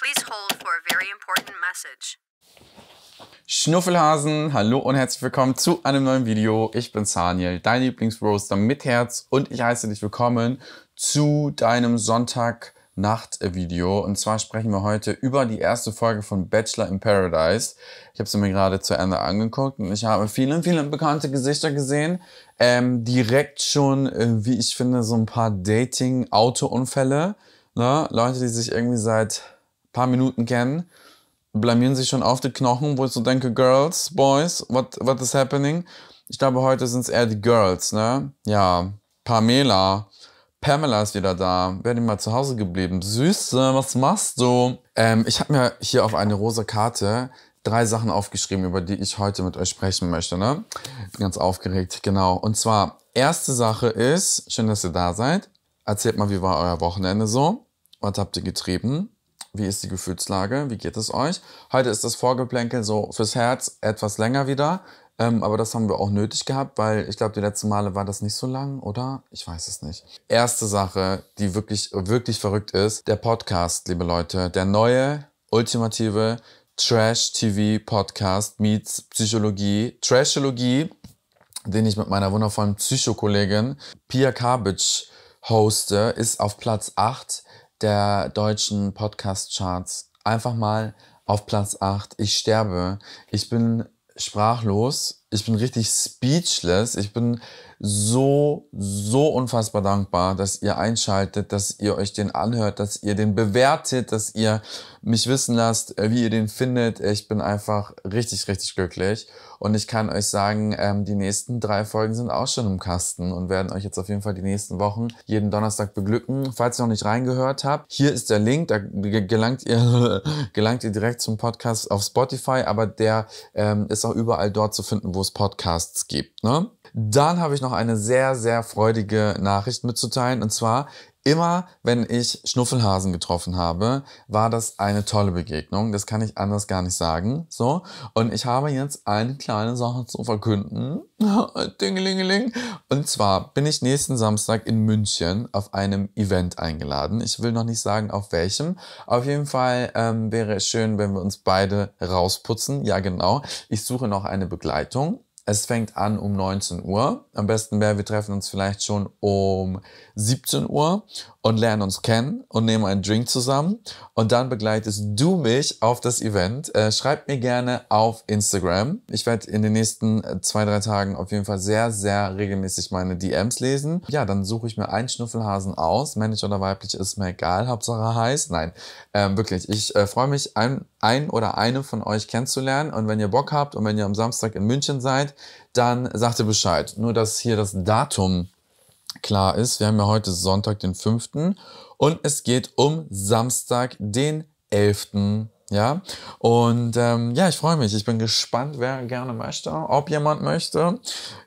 Please hold for a very important message. Schnuffelhasen, hallo und herzlich willkommen zu einem neuen Video. Ich bin Saniel, dein Lieblingsroaster mit Herz und ich heiße dich willkommen zu deinem Sonntag Nacht-Video. Und zwar sprechen wir heute über die erste Folge von Bachelor in Paradise. Ich habe sie mir gerade zu Ende angeguckt und ich habe viele, viele bekannte Gesichter gesehen. Ähm, direkt schon, äh, wie ich finde, so ein paar Dating-Autounfälle. Ne? Leute, die sich irgendwie seit paar Minuten kennen, blamieren sich schon auf die Knochen, wo ich so denke, Girls, Boys, what, what is happening? Ich glaube, heute sind es eher die Girls, ne? Ja, Pamela. Pamela ist wieder da. Wäre die mal zu Hause geblieben. Süße, was machst du? Ähm, ich habe mir hier auf eine rosa Karte drei Sachen aufgeschrieben, über die ich heute mit euch sprechen möchte. Ne? ganz aufgeregt, genau. Und zwar, erste Sache ist, schön, dass ihr da seid. Erzählt mal, wie war euer Wochenende so? Was habt ihr getrieben? Wie ist die Gefühlslage? Wie geht es euch? Heute ist das Vorgeplänkel so fürs Herz etwas länger wieder. Ähm, aber das haben wir auch nötig gehabt, weil ich glaube, die letzten Male war das nicht so lang, oder? Ich weiß es nicht. Erste Sache, die wirklich, wirklich verrückt ist, der Podcast, liebe Leute. Der neue, ultimative Trash-TV-Podcast meets Psychologie, Trashologie, den ich mit meiner wundervollen Psychokollegin Pia Kabitsch hoste, ist auf Platz 8 der deutschen Podcast-Charts. Einfach mal auf Platz 8. Ich sterbe. Ich bin sprachlos ich bin richtig speechless. Ich bin so, so unfassbar dankbar, dass ihr einschaltet, dass ihr euch den anhört, dass ihr den bewertet, dass ihr mich wissen lasst, äh, wie ihr den findet. Ich bin einfach richtig, richtig glücklich. Und ich kann euch sagen, ähm, die nächsten drei Folgen sind auch schon im Kasten und werden euch jetzt auf jeden Fall die nächsten Wochen jeden Donnerstag beglücken. Falls ihr noch nicht reingehört habt, hier ist der Link, da gelangt ihr, gelangt ihr direkt zum Podcast auf Spotify, aber der ähm, ist auch überall dort zu finden, wo es Podcasts gibt. Ne? Dann habe ich noch eine sehr, sehr freudige Nachricht mitzuteilen. Und zwar Immer, wenn ich Schnuffelhasen getroffen habe, war das eine tolle Begegnung. Das kann ich anders gar nicht sagen. So. Und ich habe jetzt eine kleine Sache zu verkünden. Dingelingeling. Und zwar bin ich nächsten Samstag in München auf einem Event eingeladen. Ich will noch nicht sagen, auf welchem. Auf jeden Fall ähm, wäre es schön, wenn wir uns beide rausputzen. Ja, genau. Ich suche noch eine Begleitung. Es fängt an um 19 Uhr. Am besten wäre, wir treffen uns vielleicht schon um 17 Uhr und lernen uns kennen und nehmen einen Drink zusammen. Und dann begleitest du mich auf das Event. Äh, schreib mir gerne auf Instagram. Ich werde in den nächsten äh, zwei, drei Tagen auf jeden Fall sehr, sehr regelmäßig meine DMs lesen. Ja, dann suche ich mir einen Schnuffelhasen aus. Männlich oder weiblich ist mir egal. Hauptsache heiß. Nein, ähm, wirklich. Ich äh, freue mich, ein, ein oder eine von euch kennenzulernen. Und wenn ihr Bock habt und wenn ihr am Samstag in München seid, dann sagt ihr Bescheid. Nur, dass hier das Datum klar ist. Wir haben ja heute Sonntag, den 5. Und es geht um Samstag, den 11. Ja, und ähm, ja, ich freue mich. Ich bin gespannt, wer gerne möchte, ob jemand möchte.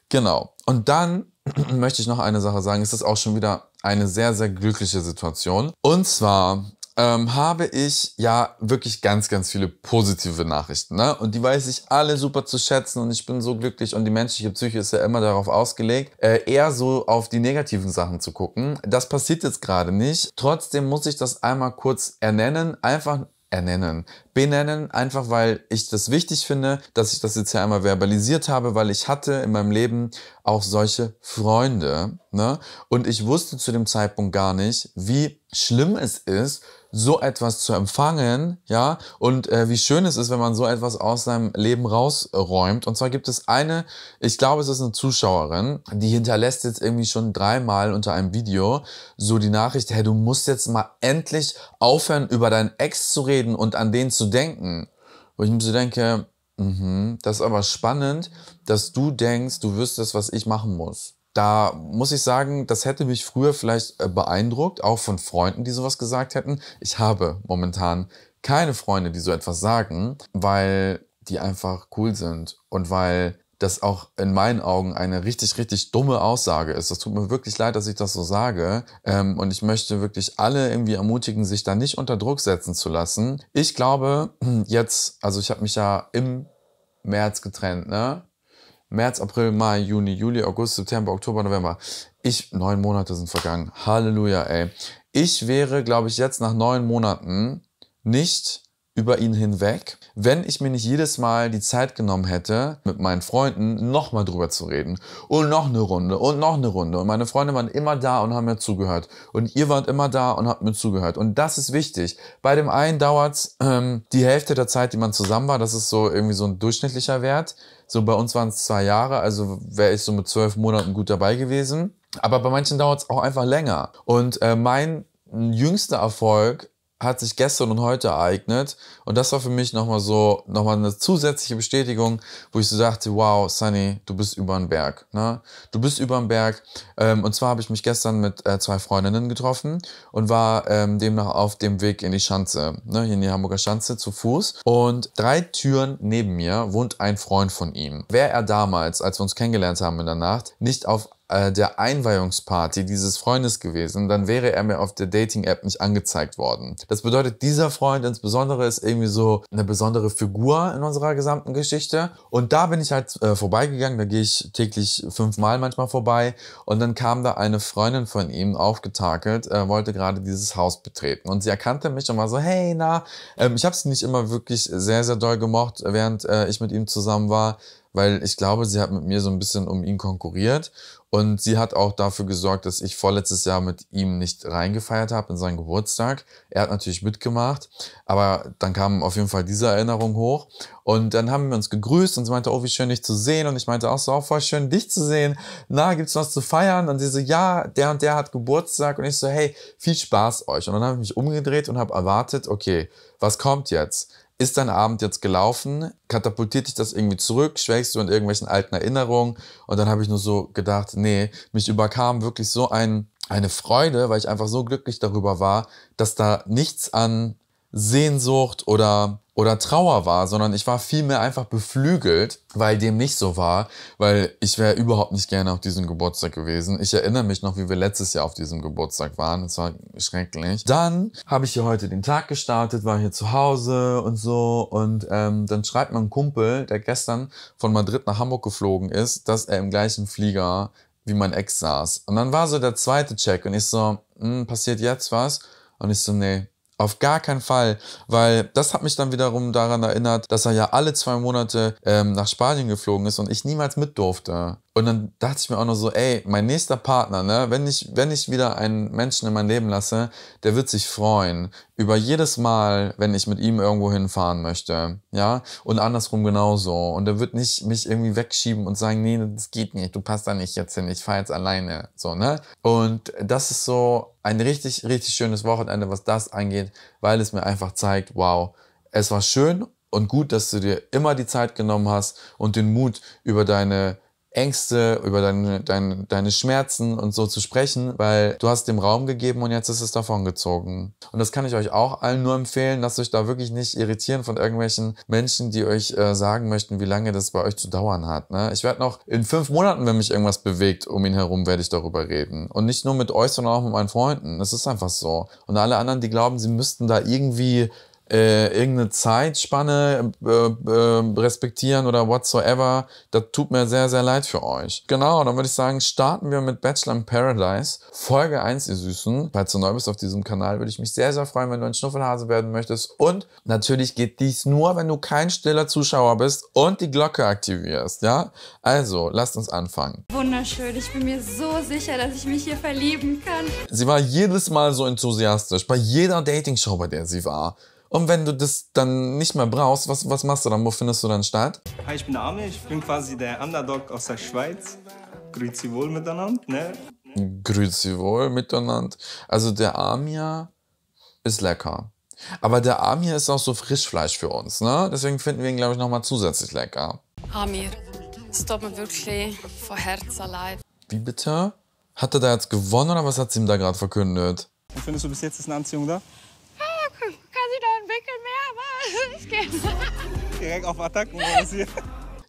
Genau. Und dann möchte ich noch eine Sache sagen. Es ist auch schon wieder eine sehr, sehr glückliche Situation. Und zwar ähm, habe ich ja wirklich ganz, ganz viele positive Nachrichten. Ne? Und die weiß ich alle super zu schätzen und ich bin so glücklich. Und die menschliche Psyche ist ja immer darauf ausgelegt, äh, eher so auf die negativen Sachen zu gucken. Das passiert jetzt gerade nicht. Trotzdem muss ich das einmal kurz ernennen. Einfach ernennen, benennen, einfach weil ich das wichtig finde, dass ich das jetzt ja einmal verbalisiert habe, weil ich hatte in meinem Leben auch solche Freunde, ne? Und ich wusste zu dem Zeitpunkt gar nicht, wie schlimm es ist, so etwas zu empfangen, ja, und äh, wie schön es ist, wenn man so etwas aus seinem Leben rausräumt. Und zwar gibt es eine, ich glaube, es ist eine Zuschauerin, die hinterlässt jetzt irgendwie schon dreimal unter einem Video so die Nachricht, hey, du musst jetzt mal endlich aufhören, über deinen Ex zu reden und an den zu denken. Wo ich mir so denke, mhm, das ist aber spannend, dass du denkst, du wirst das, was ich machen muss da muss ich sagen, das hätte mich früher vielleicht äh, beeindruckt, auch von Freunden, die sowas gesagt hätten. Ich habe momentan keine Freunde, die so etwas sagen, weil die einfach cool sind und weil das auch in meinen Augen eine richtig, richtig dumme Aussage ist. Das tut mir wirklich leid, dass ich das so sage. Ähm, und ich möchte wirklich alle irgendwie ermutigen, sich da nicht unter Druck setzen zu lassen. Ich glaube, jetzt, also ich habe mich ja im März getrennt, ne? März, April, Mai, Juni, Juli, August, September, Oktober, November. Ich, neun Monate sind vergangen. Halleluja, ey. Ich wäre, glaube ich, jetzt nach neun Monaten nicht über ihn hinweg, wenn ich mir nicht jedes Mal die Zeit genommen hätte, mit meinen Freunden nochmal drüber zu reden. Und noch eine Runde und noch eine Runde. Und meine Freunde waren immer da und haben mir zugehört. Und ihr wart immer da und habt mir zugehört. Und das ist wichtig. Bei dem einen dauert ähm, die Hälfte der Zeit, die man zusammen war. Das ist so irgendwie so ein durchschnittlicher Wert. So bei uns waren es zwei Jahre, also wäre ich so mit zwölf Monaten gut dabei gewesen. Aber bei manchen dauert es auch einfach länger. Und äh, mein jüngster Erfolg hat sich gestern und heute ereignet. Und das war für mich nochmal so, nochmal eine zusätzliche Bestätigung, wo ich so dachte, wow, Sunny, du bist über den Berg. Ne? Du bist über den Berg. Ähm, und zwar habe ich mich gestern mit äh, zwei Freundinnen getroffen und war ähm, demnach auf dem Weg in die Schanze, ne? hier in die Hamburger Schanze zu Fuß. Und drei Türen neben mir wohnt ein Freund von ihm. Wäre er damals, als wir uns kennengelernt haben in der Nacht, nicht auf äh, der Einweihungsparty dieses Freundes gewesen, dann wäre er mir auf der Dating-App nicht angezeigt worden. Das bedeutet, dieser Freund insbesondere ist irgendwie so eine besondere Figur in unserer gesamten Geschichte. Und da bin ich halt äh, vorbeigegangen, da gehe ich täglich fünfmal manchmal vorbei. Und dann kam da eine Freundin von ihm aufgetakelt, äh, wollte gerade dieses Haus betreten. Und sie erkannte mich und war so, hey, na, ähm, ich habe sie nicht immer wirklich sehr, sehr doll gemocht, während äh, ich mit ihm zusammen war weil ich glaube, sie hat mit mir so ein bisschen um ihn konkurriert und sie hat auch dafür gesorgt, dass ich vorletztes Jahr mit ihm nicht reingefeiert habe in seinen Geburtstag. Er hat natürlich mitgemacht, aber dann kam auf jeden Fall diese Erinnerung hoch. Und dann haben wir uns gegrüßt und sie meinte, oh, wie schön dich zu sehen. Und ich meinte, auch so auch voll schön dich zu sehen. Na, gibt's was zu feiern? Und sie so, ja, der und der hat Geburtstag. Und ich so, hey, viel Spaß euch. Und dann habe ich mich umgedreht und habe erwartet, okay, was kommt jetzt? ist dein Abend jetzt gelaufen? Katapultiert dich das irgendwie zurück? Schwächst du in irgendwelchen alten Erinnerungen? Und dann habe ich nur so gedacht, nee, mich überkam wirklich so ein, eine Freude, weil ich einfach so glücklich darüber war, dass da nichts an Sehnsucht oder oder Trauer war, sondern ich war vielmehr einfach beflügelt, weil dem nicht so war, weil ich wäre überhaupt nicht gerne auf diesem Geburtstag gewesen. Ich erinnere mich noch, wie wir letztes Jahr auf diesem Geburtstag waren. Es war schrecklich. Dann habe ich hier heute den Tag gestartet, war hier zu Hause und so. Und ähm, dann schreibt mein Kumpel, der gestern von Madrid nach Hamburg geflogen ist, dass er im gleichen Flieger wie mein Ex saß. Und dann war so der zweite Check und ich so, hm, passiert jetzt was? Und ich so, nee, auf gar keinen Fall, weil das hat mich dann wiederum daran erinnert, dass er ja alle zwei Monate ähm, nach Spanien geflogen ist und ich niemals mit durfte. Und dann dachte ich mir auch noch so, ey, mein nächster Partner, ne, wenn ich, wenn ich wieder einen Menschen in mein Leben lasse, der wird sich freuen über jedes Mal, wenn ich mit ihm irgendwo hinfahren möchte, ja, und andersrum genauso. Und er wird nicht mich irgendwie wegschieben und sagen, nee, das geht nicht, du passt da nicht jetzt hin, ich fahr jetzt alleine, so, ne. Und das ist so ein richtig, richtig schönes Wochenende, was das angeht, weil es mir einfach zeigt, wow, es war schön und gut, dass du dir immer die Zeit genommen hast und den Mut über deine Ängste, über deine, deine, deine Schmerzen und so zu sprechen, weil du hast dem Raum gegeben und jetzt ist es davongezogen. Und das kann ich euch auch allen nur empfehlen, lasst euch da wirklich nicht irritieren von irgendwelchen Menschen, die euch äh, sagen möchten, wie lange das bei euch zu dauern hat. Ne? Ich werde noch in fünf Monaten, wenn mich irgendwas bewegt, um ihn herum werde ich darüber reden. Und nicht nur mit euch, sondern auch mit meinen Freunden. Das ist einfach so. Und alle anderen, die glauben, sie müssten da irgendwie äh, irgendeine Zeitspanne äh, äh, respektieren oder whatsoever. Das tut mir sehr, sehr leid für euch. Genau, dann würde ich sagen, starten wir mit Bachelor in Paradise, Folge 1, ihr Süßen. Falls du neu bist auf diesem Kanal, würde ich mich sehr, sehr freuen, wenn du ein Schnuffelhase werden möchtest. Und natürlich geht dies nur, wenn du kein stiller Zuschauer bist und die Glocke aktivierst, ja? Also, lasst uns anfangen. Wunderschön, ich bin mir so sicher, dass ich mich hier verlieben kann. Sie war jedes Mal so enthusiastisch, bei jeder Dating-Show, bei der sie war. Und wenn du das dann nicht mehr brauchst, was, was machst du dann? Wo findest du dann statt? Hi, ich bin Ami, ich bin quasi der Underdog aus der Schweiz. Grüezi wohl miteinander, ne? Grüezi wohl miteinander. Also der Amia ist lecker. Aber der Amir ist auch so Frischfleisch für uns, ne? Deswegen finden wir ihn, glaube ich, nochmal zusätzlich lecker. Amir, es tut mir wirklich vor Herzen leid. Wie bitte? Hat er da jetzt gewonnen oder was hat sie ihm da gerade verkündet? Und findest du bis jetzt ist eine Anziehung da? Pickel mehr, aber ich gehe. Direkt auf Attacken hier.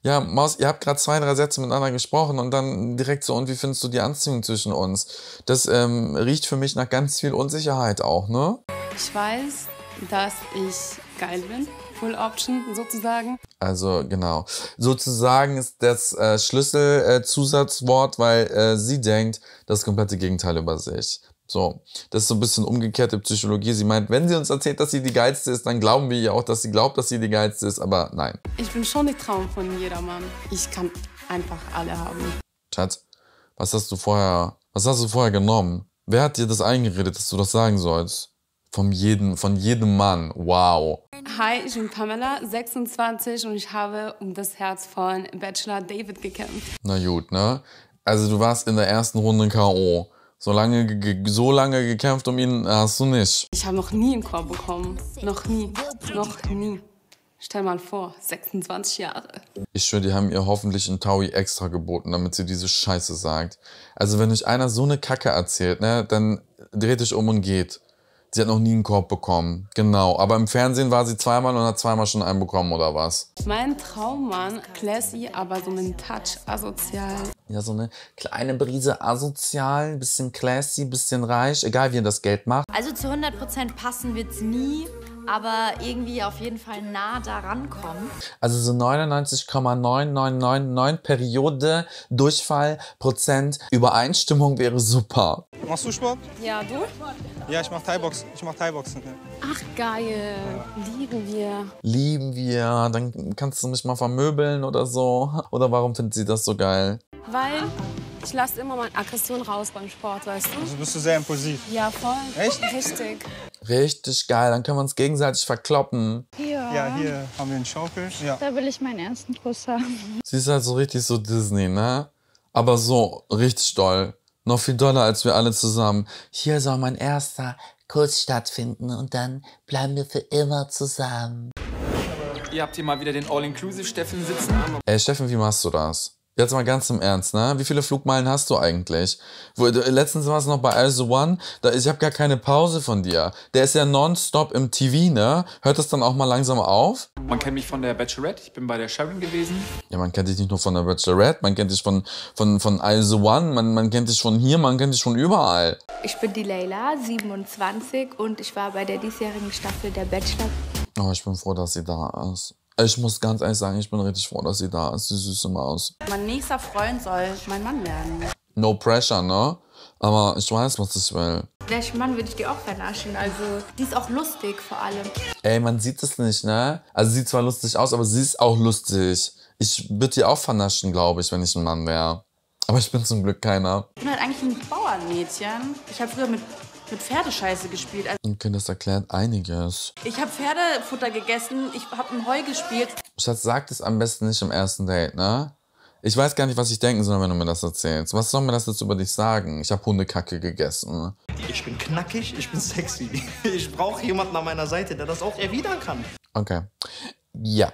Ja, Maus, ihr habt gerade zwei, drei Sätze miteinander gesprochen und dann direkt so, und wie findest du die Anziehung zwischen uns? Das ähm, riecht für mich nach ganz viel Unsicherheit auch, ne? Ich weiß, dass ich geil bin. Full Option sozusagen. Also genau. Sozusagen ist das äh, Schlüsselzusatzwort, äh, weil äh, sie denkt das komplette Gegenteil über sich. So, das ist so ein bisschen umgekehrte Psychologie. Sie meint, wenn sie uns erzählt, dass sie die Geilste ist, dann glauben wir ihr auch, dass sie glaubt, dass sie die Geilste ist, aber nein. Ich bin schon der Traum von jedermann. Ich kann einfach alle haben. Schatz, was hast du vorher, was hast du vorher genommen? Wer hat dir das eingeredet, dass du das sagen sollst? Von jedem, von jedem Mann. Wow. Hi, ich bin Pamela, 26 und ich habe um das Herz von Bachelor David gekämpft. Na gut, ne? Also du warst in der ersten Runde K.O. So lange, so lange gekämpft um ihn hast du nicht. Ich habe noch nie einen Korb bekommen. Noch nie. Noch nie. Stell mal vor, 26 Jahre. Ich schwöre, die haben ihr hoffentlich einen Taui extra geboten, damit sie diese Scheiße sagt. Also wenn euch einer so eine Kacke erzählt, ne, dann dreht dich um und geht. Sie hat noch nie einen Korb bekommen. Genau. Aber im Fernsehen war sie zweimal und hat zweimal schon einen bekommen, oder was? Mein Traummann, classy, aber so einen Touch asozial. Ja, so eine kleine Brise asozial, bisschen classy, bisschen reich, egal wie ihr das Geld macht. Also zu 100% passen wird's nie aber irgendwie auf jeden Fall nah daran kommen. Also so 99,9999 Periode, Durchfallprozent Übereinstimmung wäre super. Machst du Sport? Ja, du? Ja, ich mach Thai-Boxen. Ich mach Thai-Boxen. Ja. Ach, geil. Lieben wir. Lieben wir. Dann kannst du mich mal vermöbeln oder so. Oder warum findet sie das so geil? Weil ich lasse immer mal Aggression raus beim Sport, weißt du? Also bist du sehr impulsiv. Ja, voll. Echt? Richtig. Richtig geil, dann können wir uns gegenseitig verkloppen. Ja. Ja, hier haben wir einen Schaukel. Ja. Da will ich meinen ersten Kuss haben. Sie ist halt so richtig so Disney, ne? Aber so, richtig doll. Noch viel doller als wir alle zusammen. Hier soll mein erster Kuss stattfinden und dann bleiben wir für immer zusammen. Ihr habt hier mal wieder den All-Inclusive-Steffen sitzen. Ey, Steffen, wie machst du das? Jetzt mal ganz im Ernst, ne? Wie viele Flugmeilen hast du eigentlich? Wo, letztens war es noch bei Also One, da, ich habe gar keine Pause von dir. Der ist ja nonstop im TV, ne? Hört das dann auch mal langsam auf? Man kennt mich von der Bachelorette, ich bin bei der Sharon gewesen. Ja, man kennt dich nicht nur von der Bachelorette, man kennt dich von, von, von Also One, man, man kennt dich von hier, man kennt dich von überall. Ich bin die Leila, 27 und ich war bei der diesjährigen Staffel der Bachelor. Oh, ich bin froh, dass sie da ist. Also ich muss ganz ehrlich sagen, ich bin richtig froh, dass sie da ist, die süße Maus. Mein nächster Freund soll mein Mann werden. No pressure, ne? Aber ich weiß, was ich will. Wäre Mann, würde ich die auch vernaschen. Also, die ist auch lustig vor allem. Ey, man sieht es nicht, ne? Also, sie sieht zwar lustig aus, aber sie ist auch lustig. Ich würde die auch vernaschen, glaube ich, wenn ich ein Mann wäre. Aber ich bin zum Glück keiner. Ich bin halt eigentlich ein Bauernmädchen. Ich habe früher mit mit Pferdescheiße gespielt. Also okay, das erklärt einiges. Ich habe Pferdefutter gegessen, ich habe im Heu gespielt. Schatz, sag das am besten nicht im ersten Date, ne? Ich weiß gar nicht, was ich denken soll, wenn du mir das erzählst. Was soll mir das jetzt über dich sagen? Ich habe Hundekacke gegessen. Ne? Ich bin knackig, ich bin sexy. Ich brauche jemanden an meiner Seite, der das auch erwidern kann. Okay. Ja.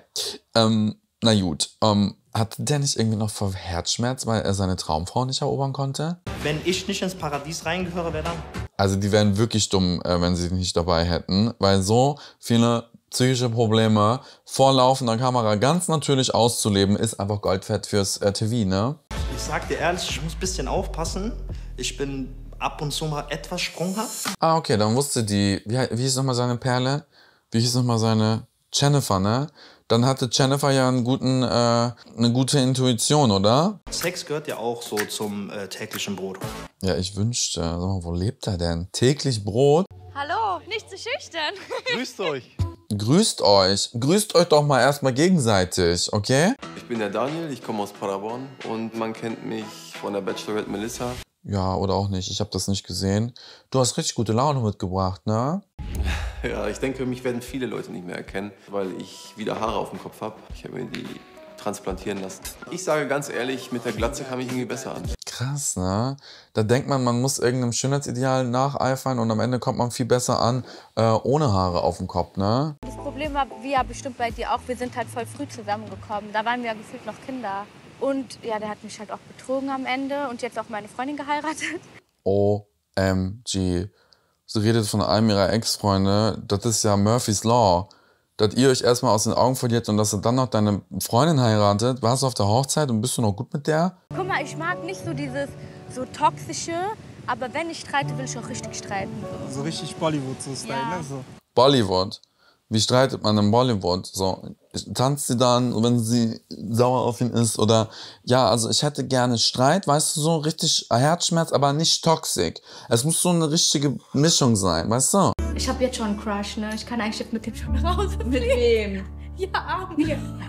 Ähm, na gut. Ähm, hat der nicht irgendwie noch vor Herzschmerz, weil er seine Traumfrau nicht erobern konnte? Wenn ich nicht ins Paradies reingehöre, wer dann? Also die wären wirklich dumm, äh, wenn sie dich nicht dabei hätten, weil so viele psychische Probleme vor laufender Kamera ganz natürlich auszuleben, ist einfach Goldfett fürs äh, TV, ne? Ich sag dir ehrlich, ich muss ein bisschen aufpassen. Ich bin ab und zu mal etwas sprunghaft. Ah, okay, dann wusste die, wie, wie hieß nochmal seine Perle? Wie hieß nochmal seine Jennifer, ne? dann hatte Jennifer ja einen guten, äh, eine gute Intuition, oder? Sex gehört ja auch so zum äh, täglichen Brot. Ja, ich wünschte, also, wo lebt er denn? Täglich Brot? Hallo, nicht zu schüchtern. Grüßt euch. Grüßt euch. Grüßt euch doch mal erstmal gegenseitig, okay? Ich bin der Daniel, ich komme aus Paderborn und man kennt mich von der Bachelorette Melissa. Ja, oder auch nicht. Ich habe das nicht gesehen. Du hast richtig gute Laune mitgebracht, ne? Ja, ich denke, mich werden viele Leute nicht mehr erkennen, weil ich wieder Haare auf dem Kopf habe. Ich habe mir die transplantieren lassen. Ich sage ganz ehrlich, mit der Glatze kam ich irgendwie besser an. Krass, ne? Da denkt man, man muss irgendeinem Schönheitsideal nacheifern und am Ende kommt man viel besser an, äh, ohne Haare auf dem Kopf, ne? Das Problem war, wie ja bestimmt bei dir auch, wir sind halt voll früh zusammengekommen. Da waren wir ja gefühlt noch Kinder. Und ja, der hat mich halt auch betrogen am Ende und jetzt auch meine Freundin geheiratet. OMG. Sie redet von einem ihrer Ex-Freunde. Das ist ja Murphy's Law. Dass ihr euch erstmal aus den Augen verliert und dass er dann noch deine Freundin heiratet. Warst du auf der Hochzeit und bist du noch gut mit der? Guck mal, ich mag nicht so dieses so toxische, aber wenn ich streite, will ich auch richtig streiten. So richtig Bollywood so Style, ja. ne? So. Bollywood? Wie streitet man in Bollywood? So, tanzt sie dann, wenn sie sauer auf ihn ist oder ja, also ich hätte gerne Streit, weißt du, so richtig Herzschmerz, aber nicht toxisch. Es muss so eine richtige Mischung sein, weißt du? Ich habe jetzt schon einen Crush, ne? Ich kann eigentlich mit dem schon nach Hause fliegen. Mit wem? Ja, Armin.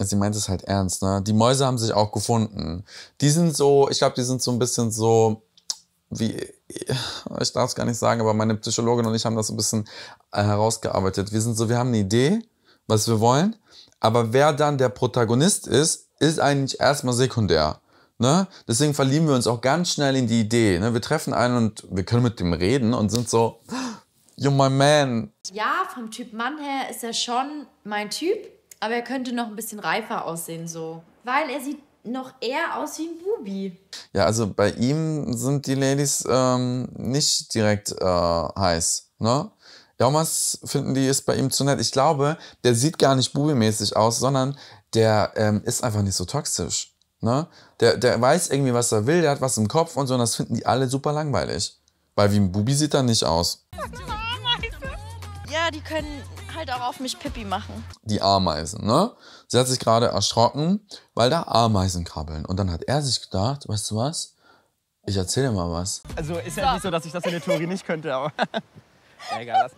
Sie meint es halt ernst, ne? Die Mäuse haben sich auch gefunden. Die sind so, ich glaube, die sind so ein bisschen so wie, ich darf es gar nicht sagen, aber meine Psychologin und ich haben das ein bisschen äh, herausgearbeitet. Wir sind so, wir haben eine Idee, was wir wollen. Aber wer dann der Protagonist ist, ist eigentlich erstmal sekundär. Ne? Deswegen verlieben wir uns auch ganz schnell in die Idee. Ne? Wir treffen einen und wir können mit dem reden und sind so, you're my man. Ja, vom Typ Mann her ist er schon mein Typ, aber er könnte noch ein bisschen reifer aussehen so. Weil er sieht noch eher aus wie ein Bubi. Ja, also bei ihm sind die Ladies ähm, nicht direkt äh, heiß. Ne? Daumas finden die ist bei ihm zu nett. Ich glaube, der sieht gar nicht bubemäßig aus, sondern der ähm, ist einfach nicht so toxisch. Ne? Der, der weiß irgendwie, was er will, der hat was im Kopf und so, und das finden die alle super langweilig. Weil wie ein Bubi sieht er nicht aus. Ja, die können halt auch auf mich Pippi machen. Die Ameisen, ne? Sie hat sich gerade erschrocken, weil da Ameisen krabbeln. Und dann hat er sich gedacht, weißt du was? Ich erzähle dir mal was. Also ist ja so. nicht so, dass ich das in der Theorie nicht könnte, aber. egal, lass,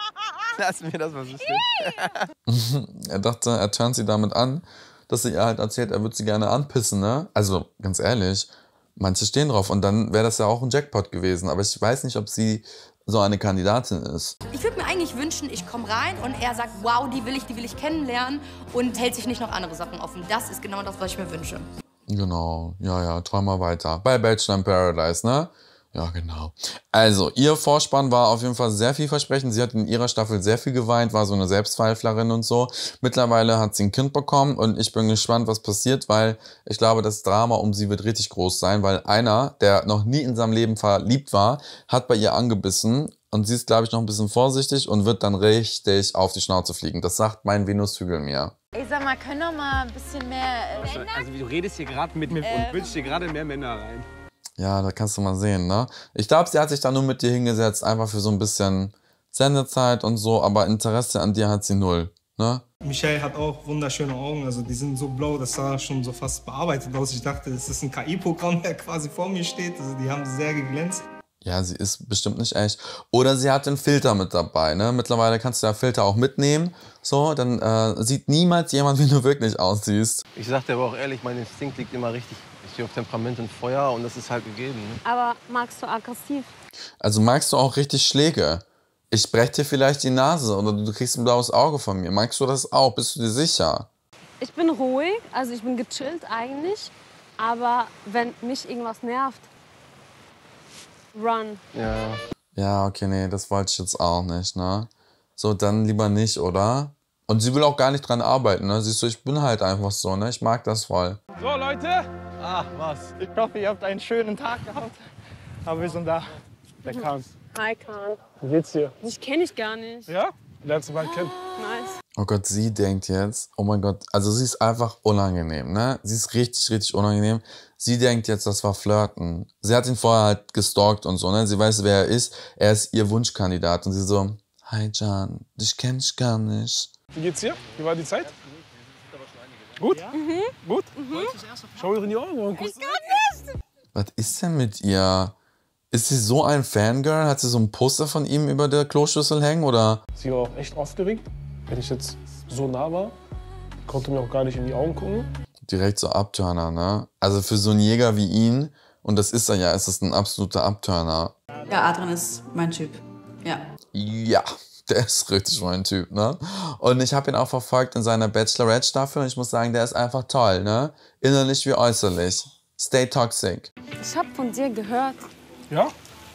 lassen wir das mal so stehen. er dachte, er turnt sie damit an, dass sie ihr halt erzählt, er würde sie gerne anpissen, ne? Also, ganz ehrlich, manche stehen drauf. Und dann wäre das ja auch ein Jackpot gewesen. Aber ich weiß nicht, ob sie so eine Kandidatin ist. Ich würde mir eigentlich wünschen, ich komme rein und er sagt, wow, die will ich, die will ich kennenlernen und hält sich nicht noch andere Sachen offen. Das ist genau das, was ich mir wünsche. Genau, ja, ja, träum mal weiter. Bei Bachelor in Paradise, ne? Ja, genau. Also, ihr Vorspann war auf jeden Fall sehr vielversprechend. Sie hat in ihrer Staffel sehr viel geweint, war so eine Selbstzweiflerin und so. Mittlerweile hat sie ein Kind bekommen und ich bin gespannt, was passiert, weil ich glaube, das Drama um sie wird richtig groß sein, weil einer, der noch nie in seinem Leben verliebt war, hat bei ihr angebissen und sie ist, glaube ich, noch ein bisschen vorsichtig und wird dann richtig auf die Schnauze fliegen. Das sagt mein Venushügel mir. Ey, sag mal, können wir mal ein bisschen mehr äh, also, also, du redest hier gerade mit mir ähm. und wünschst dir gerade mehr Männer rein. Ja, da kannst du mal sehen, ne? Ich glaube, sie hat sich da nur mit dir hingesetzt, einfach für so ein bisschen Sendezeit und so, aber Interesse an dir hat sie null, ne? Michelle hat auch wunderschöne Augen, also die sind so blau, das sah schon so fast bearbeitet aus. Ich dachte, das ist ein KI-Programm, der quasi vor mir steht. Also die haben sehr geglänzt. Ja, sie ist bestimmt nicht echt. Oder sie hat den Filter mit dabei. Ne? Mittlerweile kannst du ja Filter auch mitnehmen. So, dann äh, sieht niemals jemand, wie du wirklich aussiehst. Ich sag dir aber auch ehrlich, mein Instinkt liegt immer richtig auf Temperament und Feuer und das ist halt gegeben. Ne? Aber magst du aggressiv? Also magst du auch richtig Schläge? Ich breche dir vielleicht die Nase oder du kriegst ein blaues Auge von mir. Magst du das auch? Bist du dir sicher? Ich bin ruhig, also ich bin gechillt eigentlich. Aber wenn mich irgendwas nervt, run. Ja. Ja, okay, nee, das wollte ich jetzt auch nicht, ne? So, dann lieber nicht, oder? Und sie will auch gar nicht dran arbeiten, ne? Siehst du, ich bin halt einfach so, ne? Ich mag das voll. So, Leute, Ah, was. Ich hoffe, ihr habt einen schönen Tag gehabt. Aber wir sind da. Der Kahn. Hi Kahn. Wie geht's dir? Dich kenne ich gar nicht. Ja? Lernst du bald kennen. Nice. Oh Gott, sie denkt jetzt, oh mein Gott, also sie ist einfach unangenehm, ne? Sie ist richtig, richtig unangenehm. Sie denkt jetzt, das war Flirten. Sie hat ihn vorher halt gestalkt und so, ne? Sie weiß, wer er ist. Er ist ihr Wunschkandidat. Und sie so, hi Jan, dich kenn ich gar nicht. Wie geht's dir? Wie war die Zeit? Gut? Ja? Mhm. Gut? Mhm. Schau ihr in die Augen und Ich kann nicht! Was ist denn mit ihr? Ist sie so ein Fangirl? Hat sie so ein Poster von ihm über der Kloschüssel hängen oder? Sie war auch echt aufgeregt. Wenn ich jetzt so nah war, konnte mir auch gar nicht in die Augen gucken. Direkt so Abturner, ne? Also für so einen Jäger wie ihn, und das ist er ja, ist das ein absoluter Abturner. Ja, Adrian ist mein Typ. Ja. Ja der ist richtig mein Typ, ne? Und ich habe ihn auch verfolgt in seiner Bachelorette-Staffel und ich muss sagen, der ist einfach toll, ne? Innerlich wie äußerlich. Stay toxic. Ich habe von dir gehört. Ja?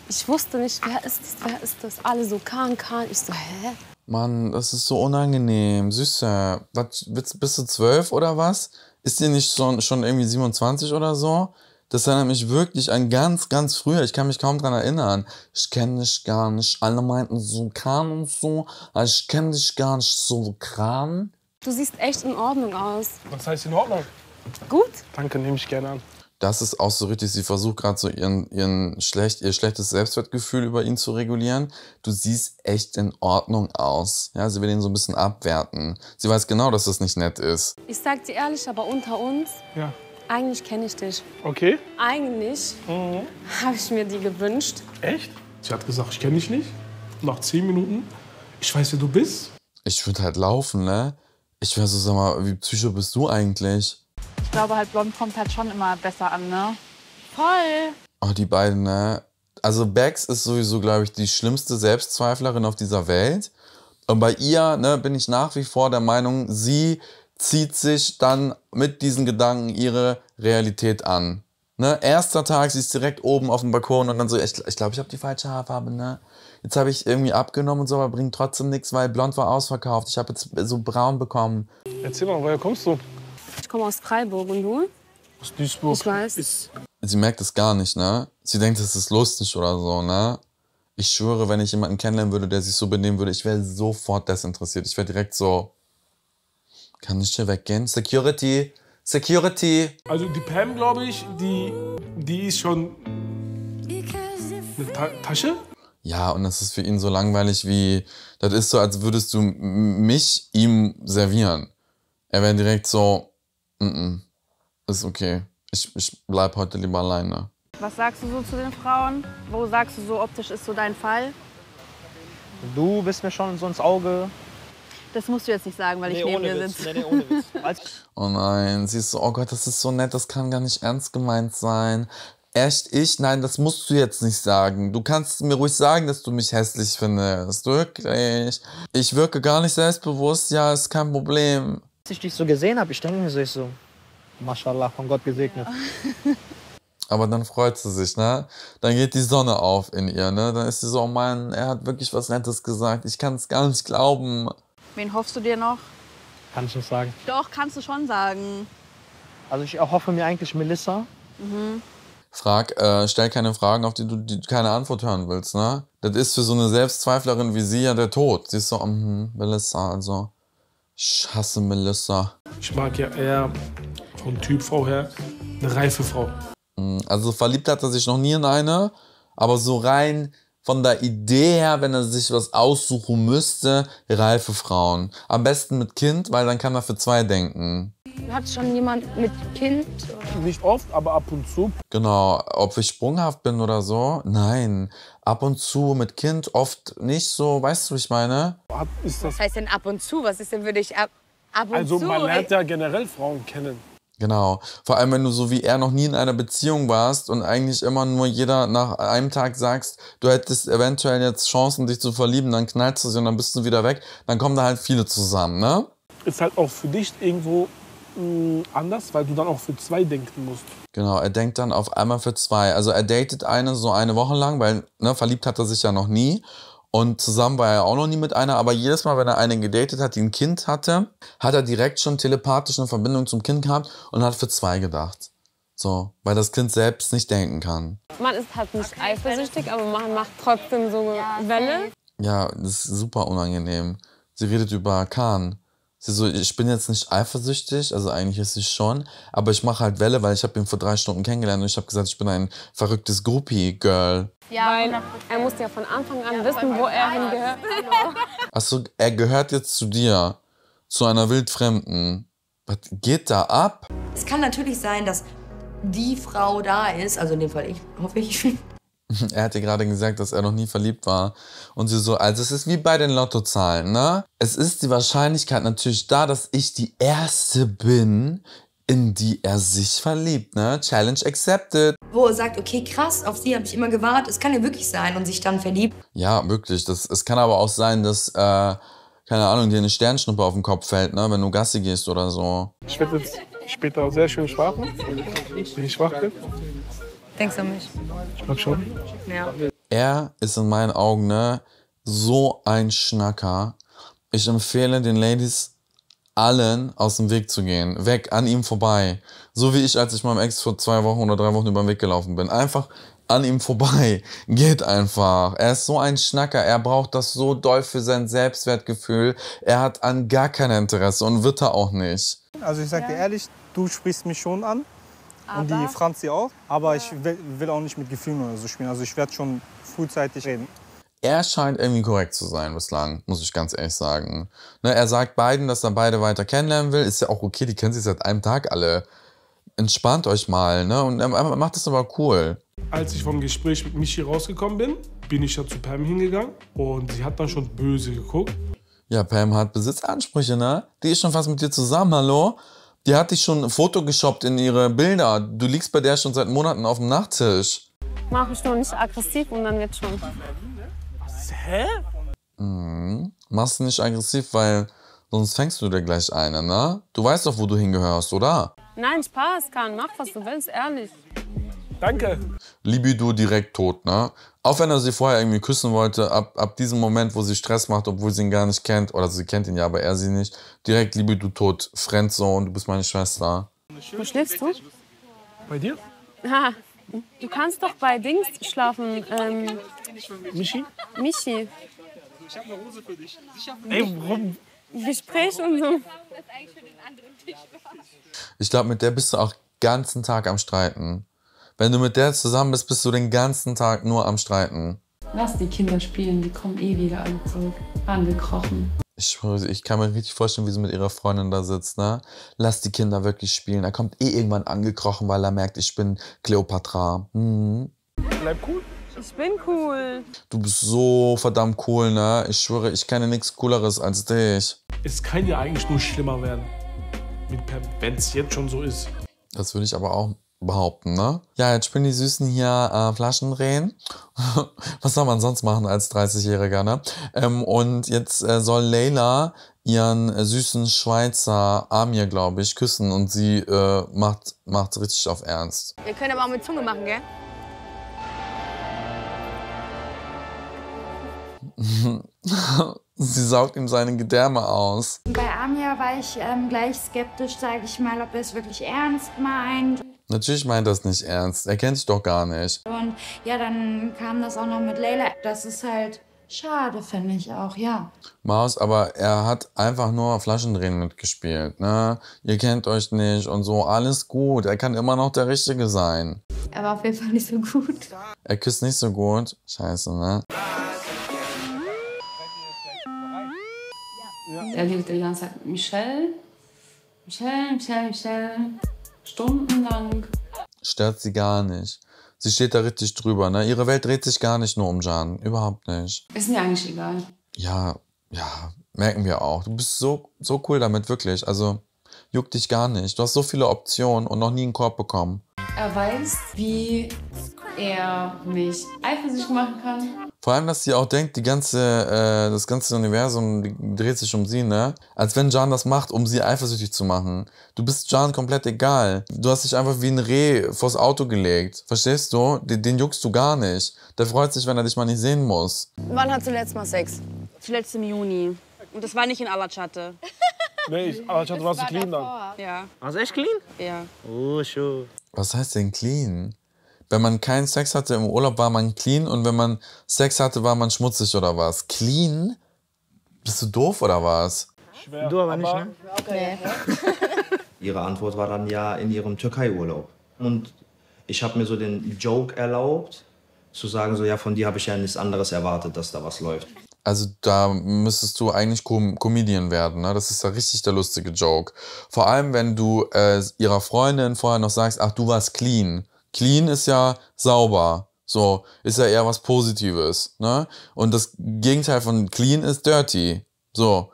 Ich wusste nicht, wer ist das, wer ist das? Alle so Kahn, Kahn. Ich so, hä? Mann, das ist so unangenehm. Süße, was, bist du zwölf oder was? Ist dir nicht schon, schon irgendwie 27 oder so? Das erinnert mich wirklich an ganz, ganz früher. Ich kann mich kaum daran erinnern. Ich kenne dich gar nicht. Alle meinten so Kran und so. Aber ich kenne dich gar nicht so Kran. Du siehst echt in Ordnung aus. Was heißt in Ordnung? Gut. Danke, nehme ich gerne an. Das ist auch so richtig, sie versucht gerade so ihren, ihren schlecht, ihr schlechtes Selbstwertgefühl über ihn zu regulieren. Du siehst echt in Ordnung aus. Ja, sie will ihn so ein bisschen abwerten. Sie weiß genau, dass das nicht nett ist. Ich sag dir ehrlich, aber unter uns, ja. Eigentlich kenne ich dich. Okay. Eigentlich mhm. habe ich mir die gewünscht. Echt? Sie hat gesagt, ich kenne dich nicht. Nach zehn Minuten, ich weiß, wer du bist. Ich würde halt laufen, ne? Ich wäre so, sag mal, wie psycho bist du eigentlich? Ich glaube halt, blond kommt halt schon immer besser an, ne? Toll! Oh, die beiden, ne? Also Bex ist sowieso, glaube ich, die schlimmste Selbstzweiflerin auf dieser Welt. Und bei ihr ne, bin ich nach wie vor der Meinung, sie zieht sich dann mit diesen Gedanken ihre Realität an. Ne? Erster Tag, sie ist direkt oben auf dem Balkon und dann so, ich glaube, ich, glaub, ich habe die falsche Haarfarbe, ne? Jetzt habe ich irgendwie abgenommen und so, aber bringt trotzdem nichts, weil blond war ausverkauft. Ich habe jetzt so braun bekommen. Erzähl mal, woher kommst du? Ich komme aus Freiburg und du? Aus Duisburg. Ich weiß. Sie merkt es gar nicht, ne? Sie denkt, es ist lustig oder so, ne? Ich schwöre, wenn ich jemanden kennenlernen würde, der sich so benehmen würde, ich wäre sofort desinteressiert. Ich wäre direkt so, kann ich hier weggehen? Security! Security! Also die Pam, glaube ich, die, die ist schon eine Ta Tasche? Ja, und das ist für ihn so langweilig wie, das ist so, als würdest du mich ihm servieren. Er wäre direkt so, mm, mm ist okay. Ich, ich bleib heute lieber alleine. Was sagst du so zu den Frauen? Wo sagst du so, optisch ist so dein Fall? Du bist mir schon so ins Auge das musst du jetzt nicht sagen, weil nee, ich neben dir sitze. Nee, nee, oh nein, sie ist so, oh Gott, das ist so nett, das kann gar nicht ernst gemeint sein. Echt ich? Nein, das musst du jetzt nicht sagen. Du kannst mir ruhig sagen, dass du mich hässlich findest. Wirklich. Ich wirke gar nicht selbstbewusst, ja, ist kein Problem. Als ich dich so gesehen habe, ich denke mir so, ich so, Mashallah, von Gott gesegnet. Ja. Aber dann freut sie sich, ne? Dann geht die Sonne auf in ihr, ne? Dann ist sie so, oh Mann, er hat wirklich was Nettes gesagt. Ich kann es gar nicht glauben. Wen hoffst du dir noch? Kann ich nicht sagen. Doch, kannst du schon sagen. Also ich erhoffe mir eigentlich Melissa. Mhm. Frag, äh, stell keine Fragen, auf die du die, keine Antwort hören willst, ne? Das ist für so eine Selbstzweiflerin wie sie ja der Tod. Sie ist so, mh, Melissa, also. Ich hasse Melissa. Ich mag ja eher vom Typfrau her eine reife Frau. Mhm, also verliebt hat er sich noch nie in eine, aber so rein von der Idee her, wenn er sich was aussuchen müsste, reife Frauen. Am besten mit Kind, weil dann kann er für zwei denken. Hat schon jemand mit Kind? Nicht oft, aber ab und zu. Genau, ob ich sprunghaft bin oder so, nein. Ab und zu mit Kind, oft nicht so, weißt du, wie ich meine? Ab, was heißt denn ab und zu? Was ist denn würde ich ab, ab und also, zu? Also man lernt ja generell Frauen kennen. Genau. Vor allem, wenn du so wie er noch nie in einer Beziehung warst und eigentlich immer nur jeder nach einem Tag sagst, du hättest eventuell jetzt Chancen, dich zu verlieben, dann knallst du sie und dann bist du wieder weg, dann kommen da halt viele zusammen, ne? Ist halt auch für dich irgendwo mh, mm, anders, weil du dann auch für zwei denken musst. Genau, er denkt dann auf einmal für zwei. Also er datet eine so eine Woche lang, weil ne, verliebt hat er sich ja noch nie. Und zusammen war er auch noch nie mit einer, aber jedes Mal, wenn er einen gedatet hat, die ein Kind hatte, hat er direkt schon telepathisch eine Verbindung zum Kind gehabt und hat für zwei gedacht. So, weil das Kind selbst nicht denken kann. Man ist halt nicht okay, eifersüchtig, aber man macht trotzdem so ja, Welle. Ja, das ist super unangenehm. Sie redet über Khan. Sie so, ich bin jetzt nicht eifersüchtig, also eigentlich ist sie schon, aber ich mache halt Welle, weil ich habe ihn vor drei Stunden kennengelernt und ich habe gesagt, ich bin ein verrücktes Groupie-Girl. Ja, Weil er musste ja von Anfang an ja, wissen, wo er hingehört. Achso, er gehört jetzt zu dir, zu einer Wildfremden. Was geht da ab? Es kann natürlich sein, dass die Frau da ist, also in dem Fall ich, hoffe ich. Er hat dir gerade gesagt, dass er noch nie verliebt war. Und sie so, also es ist wie bei den Lottozahlen, ne? Es ist die Wahrscheinlichkeit natürlich da, dass ich die Erste bin, in die er sich verliebt, ne? Challenge accepted wo er sagt, okay, krass, auf sie habe ich immer gewartet. Es kann ja wirklich sein und sich dann verliebt. Ja, wirklich. Das, es kann aber auch sein, dass, äh, keine Ahnung, dir eine Sternschnuppe auf den Kopf fällt, ne, wenn du Gassi gehst oder so. Ich werde jetzt später sehr schön schlafen, wenn ich wach bin. Denkst du an mich? Ich glaube schon. Ja. Er ist in meinen Augen ne, so ein Schnacker. Ich empfehle den Ladies allen aus dem Weg zu gehen, weg an ihm vorbei. So wie ich, als ich meinem Ex vor zwei Wochen oder drei Wochen über den Weg gelaufen bin. Einfach an ihm vorbei. Geht einfach. Er ist so ein Schnacker. Er braucht das so doll für sein Selbstwertgefühl. Er hat an gar kein Interesse und wird er auch nicht. Also ich sag dir ehrlich, du sprichst mich schon an. Aber und die Franzi auch. Aber ich will, will auch nicht mit Gefühlen oder so spielen. Also ich werde schon frühzeitig reden er scheint irgendwie korrekt zu sein bislang, muss ich ganz ehrlich sagen. Ne, er sagt beiden, dass er beide weiter kennenlernen will. Ist ja auch okay, die kennen sich seit einem Tag alle. Entspannt euch mal, ne? Und er macht das aber cool. Als ich vom Gespräch mit Michi rausgekommen bin, bin ich ja zu Pam hingegangen und sie hat dann schon böse geguckt. Ja, Pam hat Besitzansprüche, ne? Die ist schon fast mit dir zusammen, hallo? Die hat dich schon ein Foto geshoppt in ihre Bilder. Du liegst bei der schon seit Monaten auf dem Nachttisch. Mach mich nur nicht aggressiv und dann wird schon hä? Mhm. Machst du nicht aggressiv, weil sonst fängst du dir gleich eine, ne? Du weißt doch, wo du hingehörst, oder? Nein, Spaß, Kahn. Mach, was du willst, ehrlich. Danke. Libido direkt tot, ne? Auch wenn er sie vorher irgendwie küssen wollte, ab, ab diesem Moment, wo sie Stress macht, obwohl sie ihn gar nicht kennt, oder sie kennt ihn ja, aber er sie nicht, direkt Libido tot, Friendzone, du bist meine Schwester. Wo schläfst du? Bei dir? Ha, du kannst doch bei Dings schlafen. Ähm, für mich. Michi? Michi. Ich habe eine Hose für dich. Sicher für Ey, warum? Gespräch und so. Ich glaube, mit der bist du auch den ganzen Tag am Streiten. Wenn du mit der zusammen bist, bist du den ganzen Tag nur am Streiten. Lass die Kinder spielen, die kommen eh wieder an zurück. Angekrochen. Ich, ich kann mir richtig vorstellen, wie sie mit ihrer Freundin da sitzt, ne? Lass die Kinder wirklich spielen. Er kommt eh irgendwann angekrochen, weil er merkt, ich bin Cleopatra. Mhm. Bleib cool. Ich bin cool. Du bist so verdammt cool, ne? Ich schwöre, ich kenne nichts Cooleres als dich. Es kann ja eigentlich nur schlimmer werden. Wenn es jetzt schon so ist. Das würde ich aber auch behaupten, ne? Ja, jetzt spielen die Süßen hier äh, Flaschenrehen. Was soll man sonst machen als 30-Jähriger, ne? Ähm, und jetzt äh, soll Leila ihren süßen Schweizer Amir, glaube ich, küssen und sie äh, macht es richtig auf Ernst. Wir können aber auch mit Zunge machen, gell? Sie saugt ihm seine Gedärme aus. Bei Amia war ich ähm, gleich skeptisch, sage ich mal, ob er es wirklich ernst meint. Natürlich meint er es nicht ernst. Er kennt sich doch gar nicht. Und ja, dann kam das auch noch mit Leila. Das ist halt schade, finde ich auch, ja. Maus, aber er hat einfach nur Flaschendrehen mitgespielt, ne? Ihr kennt euch nicht und so, alles gut. Er kann immer noch der Richtige sein. Er war auf jeden Fall nicht so gut. Er küsst nicht so gut. Scheiße, ne? Er lief die ganze Zeit Michelle, Michelle, Michelle, Michelle, stundenlang. Stört sie gar nicht. Sie steht da richtig drüber, ne? Ihre Welt dreht sich gar nicht nur um Jan, überhaupt nicht. Ist mir eigentlich egal. Ja, ja, merken wir auch. Du bist so, so cool damit, wirklich. Also, juckt dich gar nicht. Du hast so viele Optionen und noch nie einen Korb bekommen. Er weiß, wie er mich eifersüchtig machen kann. Vor allem, dass sie auch denkt, die ganze, äh, das ganze Universum dreht sich um sie, ne? Als wenn Jan das macht, um sie eifersüchtig zu machen. Du bist Jan komplett egal. Du hast dich einfach wie ein Reh vors Auto gelegt. Verstehst du? Den, den juckst du gar nicht. Der freut sich, wenn er dich mal nicht sehen muss. Wann hat zuletzt mal Sex? Zuletzt im Juni. Und das war nicht in Alachate. nee, ich, Alatschatte warst du clean davor. dann. Ja. Warst du echt clean? Ja. Oh, schon. Was heißt denn clean? wenn man keinen Sex hatte im Urlaub, war man clean und wenn man Sex hatte, war man schmutzig oder was? Clean? Bist du doof oder was? Schwer. Du aber, aber nicht, ne? Okay. Nee. Ihre Antwort war dann ja in ihrem Türkei-Urlaub. Und ich habe mir so den Joke erlaubt, zu sagen, so ja, von dir habe ich ja nichts anderes erwartet, dass da was läuft. Also da müsstest du eigentlich Com Comedian werden, ne? Das ist ja richtig der lustige Joke. Vor allem, wenn du äh, ihrer Freundin vorher noch sagst, ach, du warst clean. Clean ist ja sauber. So, ist ja eher was Positives, ne? Und das Gegenteil von clean ist dirty. So.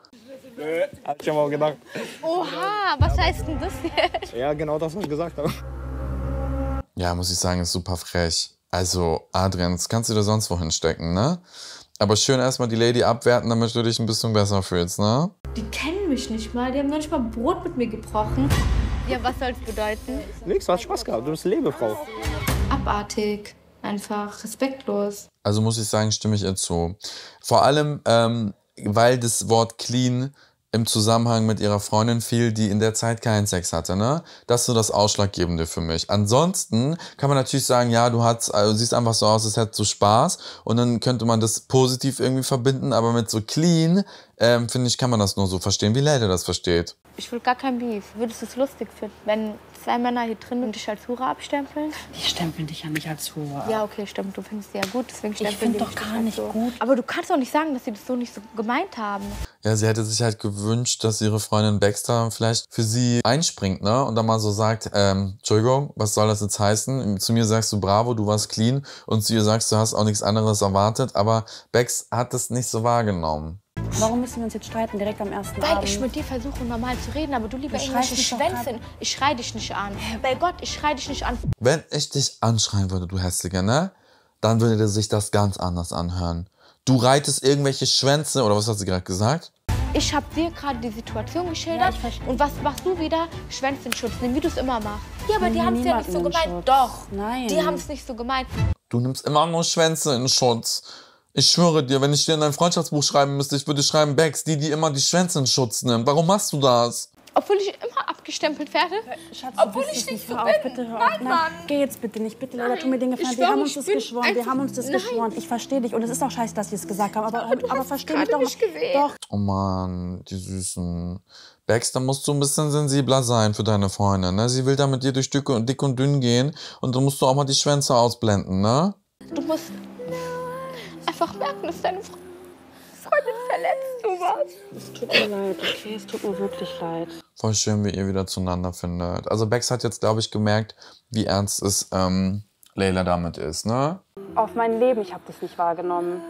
Nö, äh, hab ich ja mal gedacht. Oha, was heißt denn das jetzt? Ja, genau das, was ich gesagt habe. Ja, muss ich sagen, ist super frech. Also, Adrian, das kannst du dir sonst wohin stecken, ne? Aber schön erstmal die Lady abwerten, damit du dich ein bisschen besser fühlst, ne? Die kennen mich nicht mal, die haben noch nicht mal Brot mit mir gebrochen. Ja, was soll es bedeuten? Nix, du hast Spaß gehabt. Du bist eine Lebefrau. Abartig. Einfach respektlos. Also muss ich sagen, stimme ich ihr zu. Vor allem, ähm, weil das Wort clean im Zusammenhang mit ihrer Freundin fiel, die in der Zeit keinen Sex hatte, ne? Das ist so das Ausschlaggebende für mich. Ansonsten kann man natürlich sagen, ja, du hast, also siehst einfach so aus, es hätte so Spaß und dann könnte man das positiv irgendwie verbinden, aber mit so clean, ähm, finde ich, kann man das nur so verstehen, wie Leila das versteht. Ich will gar kein Beef. Würdest du es lustig finden, wenn zwei Männer hier drin und dich als Hure abstempeln? Die stempeln dich ja nicht als Hure Ja, okay, stimmt. Du findest sie ja gut, deswegen Ich finde doch gar nicht so. gut. Aber du kannst doch nicht sagen, dass sie das so nicht so gemeint haben. Ja, sie hätte sich halt gewünscht, dass ihre Freundin Baxter vielleicht für sie einspringt, ne? Und dann mal so sagt, ähm, Entschuldigung, was soll das jetzt heißen? Zu mir sagst du bravo, du warst clean und zu ihr sagst, du hast auch nichts anderes erwartet, aber Bex hat das nicht so wahrgenommen. Warum müssen wir uns jetzt streiten direkt am ersten Weil Abend? ich mit dir versuche, normal zu reden, aber du lieber du englische Schwänzin. Ich schrei dich nicht an. Bei Gott, ich schrei dich nicht an. Wenn ich dich anschreien würde, du Hässlicher, ne? Dann würde sich das ganz anders anhören. Du reitest irgendwelche Schwänze, oder was hat sie gerade gesagt? Ich habe dir gerade die Situation geschildert. Ja, und was machst du wieder? Schwänzchen schützen, wie du es immer machst. Ja, aber die haben es ja nicht so gemeint. Doch, Nein. die haben es nicht so gemeint. Du nimmst immer nur Schwänze in Schutz. Ich schwöre dir, wenn ich dir in dein Freundschaftsbuch schreiben müsste, ich würde schreiben, Bex, die, die immer die Schwänze in Schutz nimmt. Warum machst du das? Obwohl ich immer abgestempelt werde? Schatz, Obwohl ich nicht, nicht so auf, bin. Nein, Nein, Mann. Geh jetzt bitte nicht. Bitte, Leila, tu mir den Gefallen. Wir haben uns das geschworen. Wir haben uns das Nein. geschworen. Ich verstehe dich. Und es ist auch scheiße, dass wir es gesagt haben. Aber, aber, aber verstehe mich doch. Nicht gesehen. doch. Oh Mann, die Süßen. Bex, da musst du ein bisschen sensibler sein für deine Freundin. Ne? Sie will da mit dir durch dick und dünn gehen. Und dann musst du auch mal die Schwänze ausblenden, ne? Du musst einfach merken, dass deine Freundin verletzt du warst. Es tut mir leid, okay, es tut mir wirklich leid. Voll schön, wie ihr wieder zueinander findet. Also Bex hat jetzt, glaube ich, gemerkt, wie ernst es ähm, Leila damit ist, ne? Auf mein Leben, ich habe das nicht wahrgenommen,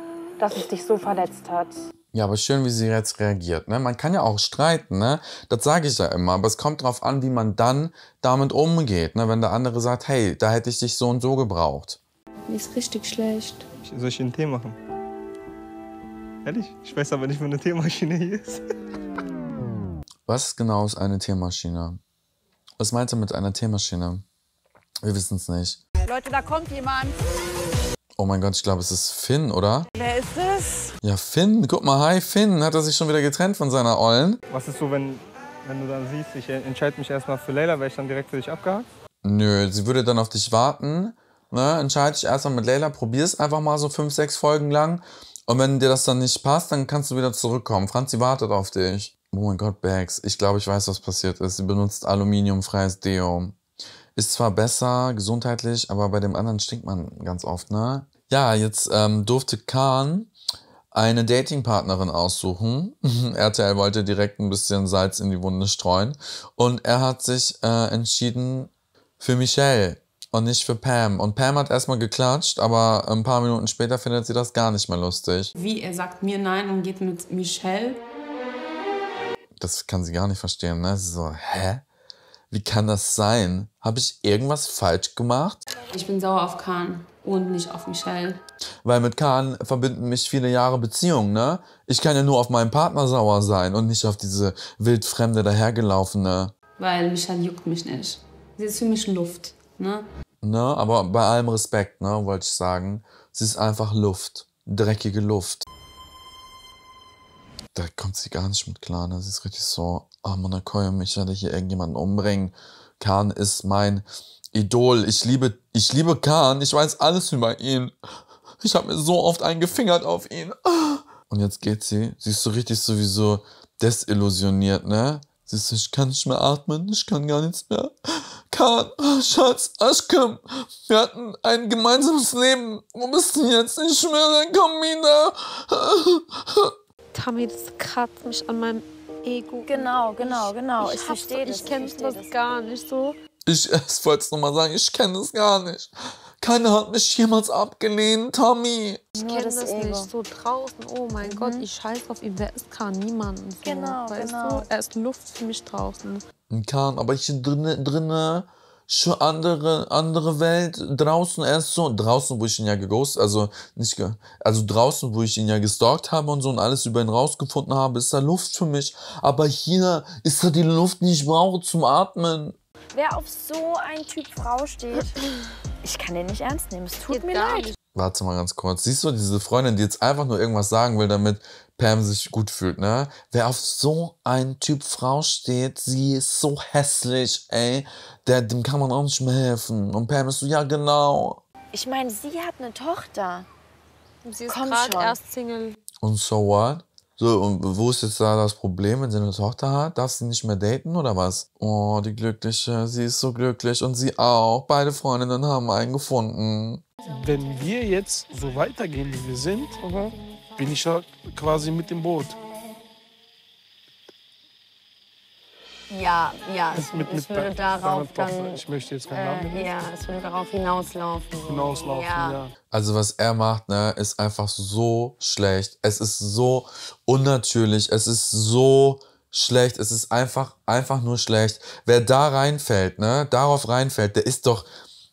dass es dich so verletzt hat. Ja, aber schön, wie sie jetzt reagiert. Ne? Man kann ja auch streiten, ne? Das sage ich ja immer. Aber es kommt darauf an, wie man dann damit umgeht, ne? Wenn der andere sagt, hey, da hätte ich dich so und so gebraucht. Mir ist richtig schlecht soll ich dir einen Tee machen? Ehrlich? Ich weiß aber nicht, wo eine Teemaschine hier ist. Was genau ist eine Teemaschine? Was meint er mit einer Teemaschine? Wir wissen es nicht. Leute, da kommt jemand. Oh mein Gott, ich glaube, es ist Finn, oder? Wer ist es? Ja, Finn. Guck mal, hi Finn. Hat er sich schon wieder getrennt von seiner Ollen? Was ist so, wenn, wenn du dann siehst, ich entscheide mich erstmal für Leila, wäre ich dann direkt für dich abgehakt? Nö, sie würde dann auf dich warten ne, entscheide dich erstmal mit Leila, probier es einfach mal so fünf, sechs Folgen lang. Und wenn dir das dann nicht passt, dann kannst du wieder zurückkommen. Franzi wartet auf dich. Oh mein Gott, Bags, ich glaube, ich weiß, was passiert ist. Sie benutzt aluminiumfreies Deo. Ist zwar besser gesundheitlich, aber bei dem anderen stinkt man ganz oft, ne? Ja, jetzt ähm, durfte Khan eine Datingpartnerin aussuchen. RTL wollte direkt ein bisschen Salz in die Wunde streuen. Und er hat sich äh, entschieden für Michelle. Und nicht für Pam. Und Pam hat erstmal geklatscht, aber ein paar Minuten später findet sie das gar nicht mehr lustig. Wie, er sagt mir nein und geht mit Michelle? Das kann sie gar nicht verstehen, ne? Sie so, hä? Wie kann das sein? Habe ich irgendwas falsch gemacht? Ich bin sauer auf Kahn und nicht auf Michelle. Weil mit Kahn verbinden mich viele Jahre Beziehungen, ne? Ich kann ja nur auf meinen Partner sauer sein und nicht auf diese wildfremde, dahergelaufene. Weil Michelle juckt mich nicht. Sie ist für mich Luft ne? Ne, aber bei allem Respekt, ne, wollte ich sagen. Es ist einfach Luft. Dreckige Luft. Da kommt sie gar nicht mit klar, ne? Sie ist richtig so, ah, oh, Monakoya, ich werde hier irgendjemanden umbringen. Khan ist mein Idol. Ich liebe, ich liebe Khan. Ich weiß alles über ihn. Ich habe mir so oft eingefingert auf ihn. Ah. Und jetzt geht sie. Sie ist so richtig sowieso desillusioniert, ne? Siehst du, ich kann nicht mehr atmen, ich kann gar nichts mehr. Kahn, oh, Schatz, Aschkim, wir hatten ein gemeinsames Leben. Wo bist du jetzt? Ich schwöre, komm wieder. Tammy, das kratzt mich an meinem Ego. Genau, genau, genau. Ich, ich verstehe das. Ich kenne das, das gar nicht so. Ich, ich wollte es nochmal sagen, ich kenne das gar nicht. Keiner hat mich jemals abgelehnt, Tommy. Ich kenne das, das nicht. So draußen, oh mein mhm. Gott, ich scheiße auf ihn. Wer ist Kahn? Niemanden. So. Genau, weißt genau. Du? Er ist Luft für mich draußen. Kahn, aber hier drinnen, drinne, schon andere, andere Welt. Draußen erst so, draußen, wo ich ihn ja geghost, also nicht, ge also draußen, wo ich ihn ja gestalkt habe und so und alles über ihn rausgefunden habe, ist da Luft für mich. Aber hier ist da die Luft, die ich brauche zum Atmen. Wer auf so einen Typ Frau steht, ich kann den nicht ernst nehmen. Es tut Geht mir leid. Nicht. Warte mal ganz kurz. Siehst du diese Freundin, die jetzt einfach nur irgendwas sagen will, damit Pam sich gut fühlt, ne? Wer auf so einen Typ Frau steht, sie ist so hässlich, ey. Der, dem kann man auch nicht mehr helfen. Und Pam ist so, ja genau. Ich meine, sie hat eine Tochter. Sie ist gerade erst Single. Und so what? So, und wo ist jetzt da das Problem, wenn sie eine Tochter hat? Darf sie nicht mehr daten oder was? Oh, die Glückliche, sie ist so glücklich und sie auch. Beide Freundinnen haben einen gefunden. Wenn wir jetzt so weitergehen, wie wir sind, mhm. bin ich ja quasi mit dem Boot. Ja, ja, es, mit, es würde darauf dann, Ich möchte jetzt keinen Namen äh, Ja, es würde darauf hinauslaufen. Hinauslaufen, ja. ja. Also was er macht, ne, ist einfach so schlecht. Es ist so unnatürlich. Es ist so schlecht. Es ist einfach, einfach nur schlecht. Wer da reinfällt, ne, darauf reinfällt, der ist doch,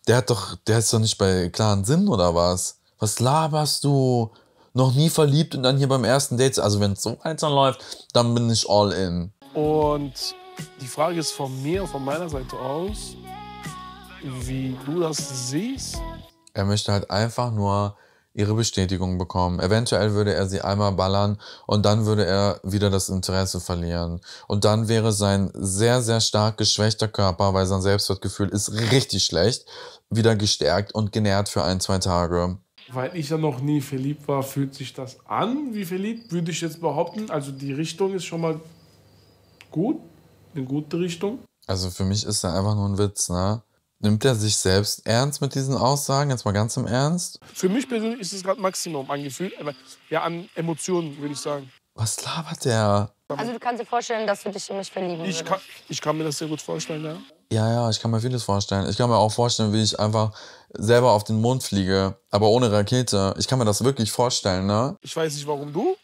der hat doch, der ist doch nicht bei klaren Sinn oder was? Was laberst du? Noch nie verliebt und dann hier beim ersten Date. Also wenn es so läuft, dann bin ich all in. Und die Frage ist von mir, von meiner Seite aus, wie du das siehst. Er möchte halt einfach nur ihre Bestätigung bekommen. Eventuell würde er sie einmal ballern und dann würde er wieder das Interesse verlieren. Und dann wäre sein sehr, sehr stark geschwächter Körper, weil sein Selbstwertgefühl ist richtig schlecht, wieder gestärkt und genährt für ein, zwei Tage. Weil ich ja noch nie verliebt war, fühlt sich das an wie verliebt, würde ich jetzt behaupten. Also die Richtung ist schon mal gut eine gute Richtung. Also für mich ist er einfach nur ein Witz, ne? Nimmt er sich selbst ernst mit diesen Aussagen? Jetzt mal ganz im Ernst? Für mich persönlich ist es gerade Maximum an Gefühl, ja, an Emotionen, würde ich sagen. Was labert der? Also du kannst dir vorstellen, dass du dich in mich verlieben ich kann, ich kann mir das sehr gut vorstellen, ja. Ja, ja, ich kann mir vieles vorstellen. Ich kann mir auch vorstellen, wie ich einfach selber auf den Mond fliege, aber ohne Rakete. Ich kann mir das wirklich vorstellen, ne? Ich weiß nicht, warum du,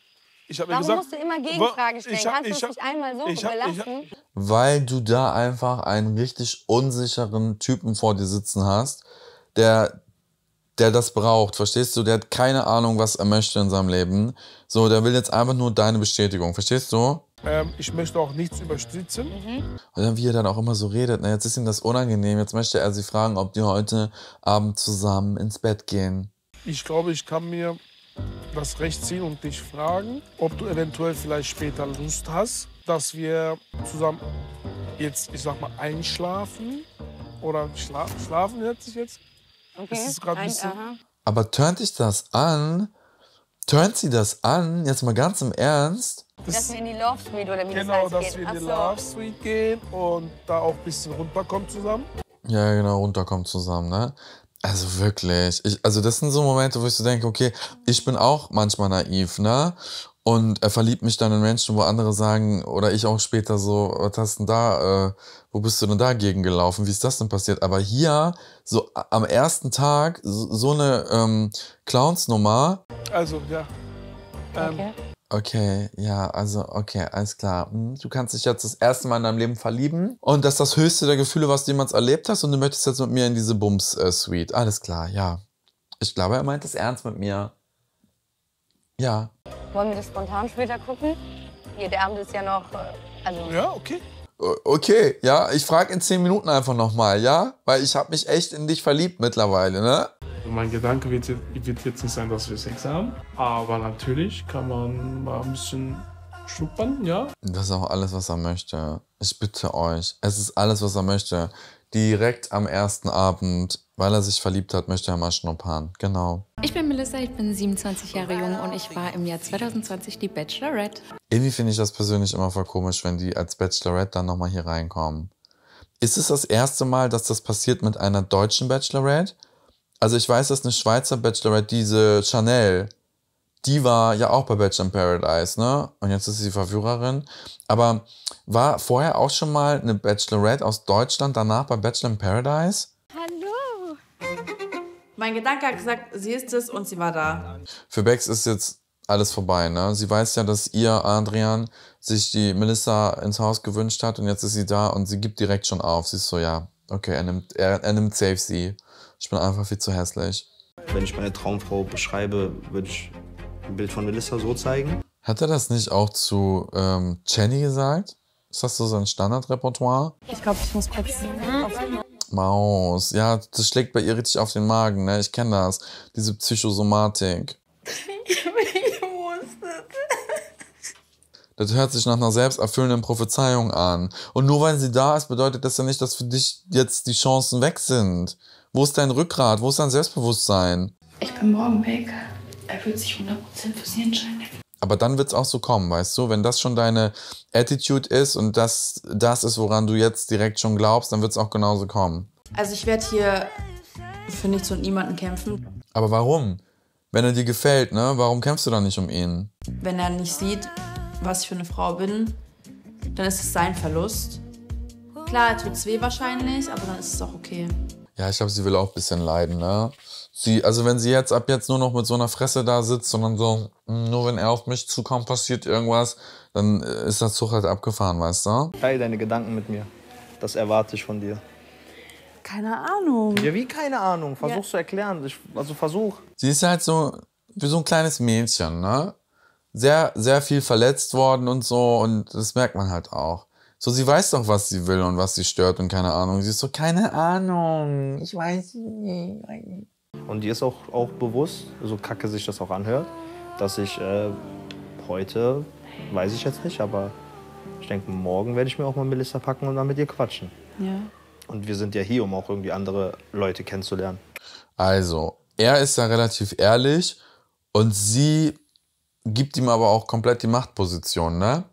ich hab Warum gesagt, musst du immer Gegenfragen stellen? Ich hab, Kannst du es nicht einmal so ich hab, belassen? Ich Weil du da einfach einen richtig unsicheren Typen vor dir sitzen hast, der der das braucht, verstehst du? Der hat keine Ahnung, was er möchte in seinem Leben. So, der will jetzt einfach nur deine Bestätigung, verstehst du? Ähm, ich möchte auch nichts überstützen. Mhm. Und dann, wie er dann auch immer so redet, na, ne, jetzt ist ihm das unangenehm. Jetzt möchte er sie fragen, ob die heute Abend zusammen ins Bett gehen. Ich glaube, ich kann mir das Recht ziehen und dich fragen, ob du eventuell vielleicht später Lust hast, dass wir zusammen jetzt, ich sag mal, einschlafen oder schla schlafen hört sich jetzt. Okay. Ist ein bisschen. Aha. Aber turnt dich das an? Turnt sie das an? Jetzt mal ganz im Ernst. Das dass wir in die Love Suite oder wie Genau, das heißt, dass gehen. wir in die Love Suite gehen und da auch ein bisschen runterkommen zusammen. Ja, genau, runterkommen zusammen, ne? Also wirklich. Ich, also das sind so Momente, wo ich so denke, okay, ich bin auch manchmal naiv, ne? Und er verliebt mich dann in Menschen, wo andere sagen, oder ich auch später so, was hast denn da, äh, wo bist du denn dagegen gelaufen? Wie ist das denn passiert? Aber hier, so am ersten Tag, so, so eine ähm, Clowns-Nummer. Also, ja. Ähm, okay. Okay, ja, also okay, alles klar. Hm, du kannst dich jetzt das erste Mal in deinem Leben verlieben und das ist das höchste der Gefühle, was du jemals erlebt hast und du möchtest jetzt mit mir in diese Bums-Suite. Äh, alles klar, ja. Ich glaube, er meint es ernst mit mir. Ja. Wollen wir das spontan später gucken? Hier, der Abend ist ja noch, äh, also... Ja, okay. Okay, ja, ich frage in zehn Minuten einfach nochmal, ja? Weil ich habe mich echt in dich verliebt mittlerweile, ne? mein Gedanke wird, wird jetzt nicht sein, dass wir Sex haben. Aber natürlich kann man mal ein bisschen schnuppern, ja. Das ist auch alles, was er möchte. Ich bitte euch. Es ist alles, was er möchte. Direkt am ersten Abend, weil er sich verliebt hat, möchte er mal schnuppern. Genau. Ich bin Melissa, ich bin 27 Jahre jung und ich war im Jahr 2020 die Bachelorette. Irgendwie finde ich das persönlich immer voll komisch, wenn die als Bachelorette dann nochmal hier reinkommen. Ist es das erste Mal, dass das passiert mit einer deutschen Bachelorette? Also ich weiß, dass eine Schweizer Bachelorette, diese Chanel, die war ja auch bei Bachelor in Paradise, ne? Und jetzt ist sie Verführerin. Aber war vorher auch schon mal eine Bachelorette aus Deutschland, danach bei Bachelor in Paradise? Hallo! Mein Gedanke hat gesagt, sie ist es und sie war da. Für Bex ist jetzt alles vorbei, ne? Sie weiß ja, dass ihr, Adrian, sich die Melissa ins Haus gewünscht hat und jetzt ist sie da und sie gibt direkt schon auf. Sie ist so, ja, okay, er nimmt, er, er nimmt safe sie. Ich bin einfach viel zu hässlich. Wenn ich meine Traumfrau beschreibe, würde ich ein Bild von Melissa so zeigen. Hat er das nicht auch zu ähm, Jenny gesagt? Ist das so sein Standardrepertoire? Ich glaube, ich muss kurz Maus. Ja, das schlägt bei ihr richtig auf den Magen, ne? Ich kenne das. Diese Psychosomatik. Ich habe nicht gewusst. Das hört sich nach einer selbsterfüllenden Prophezeiung an. Und nur weil sie da ist, bedeutet das ja nicht, dass für dich jetzt die Chancen weg sind. Wo ist dein Rückgrat? Wo ist dein Selbstbewusstsein? Ich bin morgen weg. Er wird sich 100% fürs Sie entscheiden. Aber dann wird es auch so kommen, weißt du? Wenn das schon deine Attitude ist und das, das ist, woran du jetzt direkt schon glaubst, dann wird es auch genauso kommen. Also ich werde hier für nichts und niemanden kämpfen. Aber warum? Wenn er dir gefällt, ne? Warum kämpfst du dann nicht um ihn? Wenn er nicht sieht, was ich für eine Frau bin, dann ist es sein Verlust. Klar, er tut's weh wahrscheinlich, aber dann ist es auch okay. Ja, ich glaube, sie will auch ein bisschen leiden, ne? Sie, also wenn sie jetzt ab jetzt nur noch mit so einer Fresse da sitzt, sondern so, hm, nur wenn er auf mich zukommt, passiert irgendwas, dann äh, ist das Zug halt abgefahren, weißt du? Teil deine Gedanken mit mir. Das erwarte ich von dir. Keine Ahnung. Ja, wie keine Ahnung? Versuch ja. zu erklären. Ich, also versuch. Sie ist halt so wie so ein kleines Mädchen, ne? Sehr, sehr viel verletzt worden und so und das merkt man halt auch. So, sie weiß doch, was sie will und was sie stört und keine Ahnung. Sie ist so, keine Ahnung, ich weiß nicht. Und die ist auch, auch bewusst, so kacke sich das auch anhört, dass ich äh, heute, weiß ich jetzt nicht, aber ich denke, morgen werde ich mir auch mal Melissa packen und dann mit ihr quatschen. Ja. Und wir sind ja hier, um auch irgendwie andere Leute kennenzulernen. Also, er ist ja relativ ehrlich und sie gibt ihm aber auch komplett die Machtposition, ne?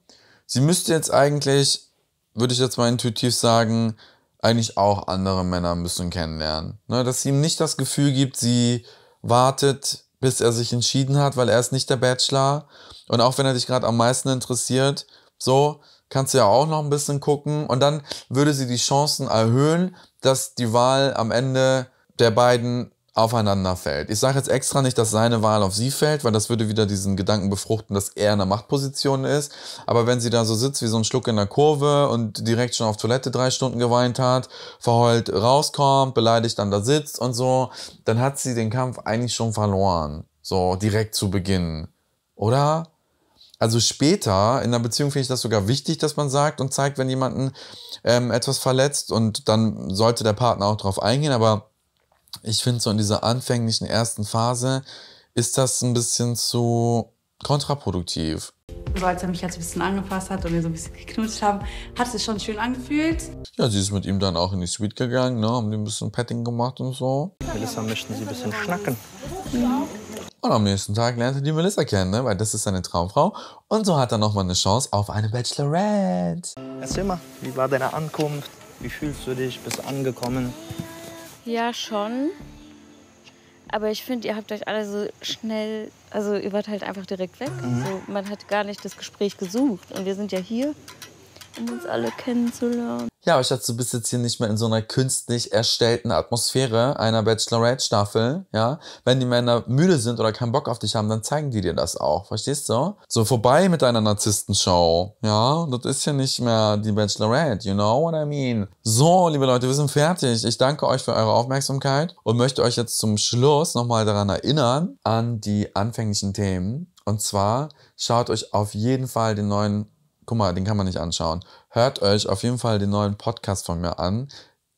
Sie müsste jetzt eigentlich würde ich jetzt mal intuitiv sagen, eigentlich auch andere Männer müssen kennenlernen. Ne, dass ihm nicht das Gefühl gibt, sie wartet, bis er sich entschieden hat, weil er ist nicht der Bachelor. Und auch wenn er dich gerade am meisten interessiert, so kannst du ja auch noch ein bisschen gucken. Und dann würde sie die Chancen erhöhen, dass die Wahl am Ende der beiden aufeinander fällt. Ich sage jetzt extra nicht, dass seine Wahl auf sie fällt, weil das würde wieder diesen Gedanken befruchten, dass er in der Machtposition ist. Aber wenn sie da so sitzt wie so ein Schluck in der Kurve und direkt schon auf Toilette drei Stunden geweint hat, verheult rauskommt, beleidigt dann da sitzt und so, dann hat sie den Kampf eigentlich schon verloren. So direkt zu Beginn. Oder? Also später in der Beziehung finde ich das sogar wichtig, dass man sagt und zeigt, wenn jemanden ähm, etwas verletzt und dann sollte der Partner auch darauf eingehen, aber ich finde so in dieser anfänglichen ersten Phase ist das ein bisschen zu kontraproduktiv. So als er mich jetzt ein bisschen angefasst hat und wir so ein bisschen geknutscht haben, hat es schon schön angefühlt. Ja, sie ist mit ihm dann auch in die Suite gegangen, ne? haben die ein bisschen Petting gemacht und so. Melissa möchten sie ein bisschen schnacken. Mhm. Und am nächsten Tag lernt er die Melissa kennen, ne? weil das ist seine Traumfrau. Und so hat er nochmal eine Chance auf eine Bachelorette. Erzähl mal, wie war deine Ankunft? Wie fühlst du dich? Bist angekommen? Ja, schon. Aber ich finde, ihr habt euch alle so schnell, also ihr wart halt einfach direkt weg. Mhm. So, man hat gar nicht das Gespräch gesucht. Und wir sind ja hier um uns alle kennenzulernen. Ja, aber ich dachte, du bist jetzt hier nicht mehr in so einer künstlich erstellten Atmosphäre einer Bachelorette-Staffel, ja. Wenn die Männer müde sind oder keinen Bock auf dich haben, dann zeigen die dir das auch, verstehst du? So vorbei mit deiner Narzisstenshow, ja. Das ist ja nicht mehr die Bachelorette, you know what I mean? So, liebe Leute, wir sind fertig. Ich danke euch für eure Aufmerksamkeit und möchte euch jetzt zum Schluss nochmal daran erinnern, an die anfänglichen Themen. Und zwar schaut euch auf jeden Fall den neuen guck mal, den kann man nicht anschauen. Hört euch auf jeden Fall den neuen Podcast von mir an,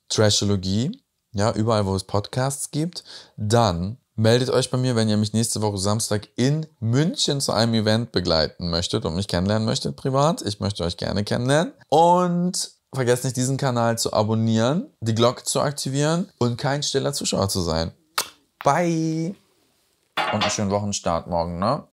Trashologie, ja, überall, wo es Podcasts gibt. Dann meldet euch bei mir, wenn ihr mich nächste Woche Samstag in München zu einem Event begleiten möchtet und mich kennenlernen möchtet privat. Ich möchte euch gerne kennenlernen. Und vergesst nicht, diesen Kanal zu abonnieren, die Glocke zu aktivieren und kein stiller Zuschauer zu sein. Bye! Und einen schönen Wochenstart morgen, ne?